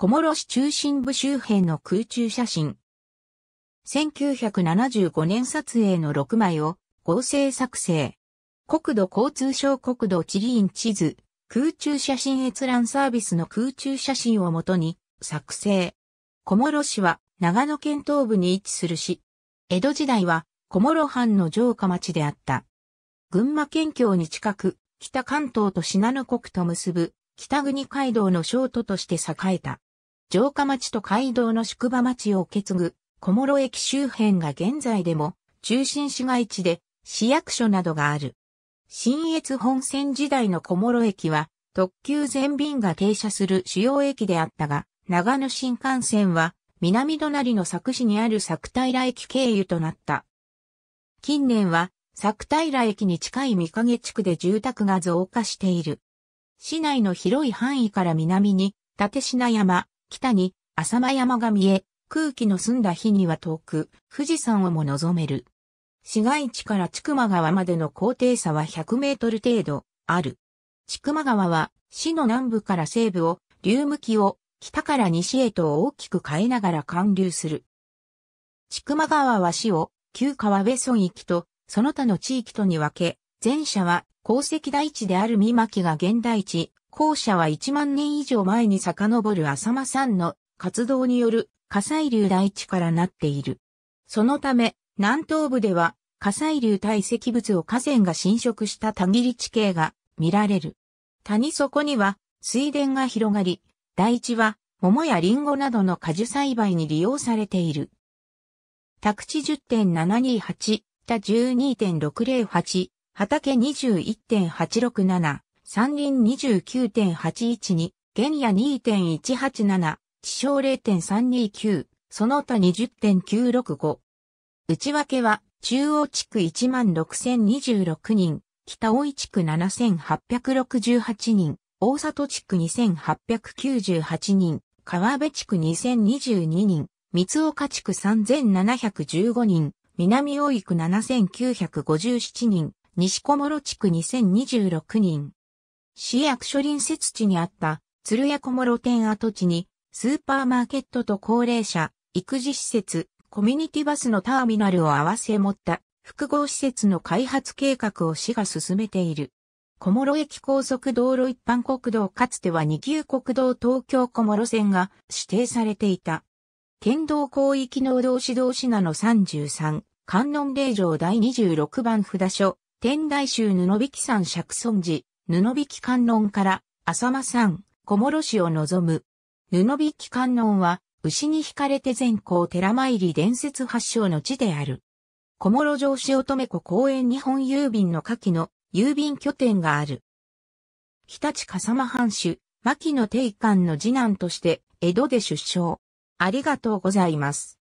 小諸市中心部周辺の空中写真。1975年撮影の6枚を合成作成。国土交通省国土地理院地図、空中写真閲覧サービスの空中写真をもとに作成。小諸市は長野県東部に位置する市。江戸時代は小諸藩の城下町であった。群馬県境に近く、北関東と信濃国と結ぶ北国街道の商都として栄えた。城下町と街道の宿場町を受け継ぐ、小諸駅周辺が現在でも中心市街地で市役所などがある。新越本線時代の小諸駅は特急全便が停車する主要駅であったが、長野新幹線は南隣の佐久市にある佐久平駅経由となった。近年は佐久平駅に近い三影地区で住宅が増加している。市内の広い範囲から南に、立品山、北に浅間山が見え、空気の澄んだ日には遠く、富士山をも望める。市街地から千曲川までの高低差は100メートル程度ある。千曲川は市の南部から西部を、流向きを北から西へと大きく変えながら貫流する。千曲川は市を旧川辺村域とその他の地域とに分け、前者は鉱石台地である三巻が現代地、校舎は1万年以上前に遡る浅間山の活動による火砕流大地からなっている。そのため、南東部では火砕流堆積物を河川が侵食した田切地形が見られる。谷底には水田が広がり、大地は桃やリンゴなどの果樹栽培に利用されている。宅地10.728、田12.608、畑21.867、三輪29.81 2原野2.187、地小0.329、その他20.965。内訳は、中央地区16,026人、北大井地区7,868人、大里地区2,898人、川辺地区2,022人、三岡地区3,715人、南大井区7,957人、西小諸地区2,026人。市役所隣接地にあった鶴屋小諸店跡地にスーパーマーケットと高齢者、育児施設、コミュニティバスのターミナルを合わせ持った複合施設の開発計画を市が進めている。小諸駅高速道路一般国道かつては二級国道東京小諸線が指定されていた。県道広域の動指導市なの33、観音霊場第26番札所、天台宗布引山釈尊寺、布引観音から浅間山、小諸市を望む。布引観音は、牛に惹かれて善行寺参り伝説発祥の地である。小諸城市乙女湖公園日本郵便の下記の郵便拠点がある。日立笠間藩主、牧野定官の次男として、江戸で出生。ありがとうございます。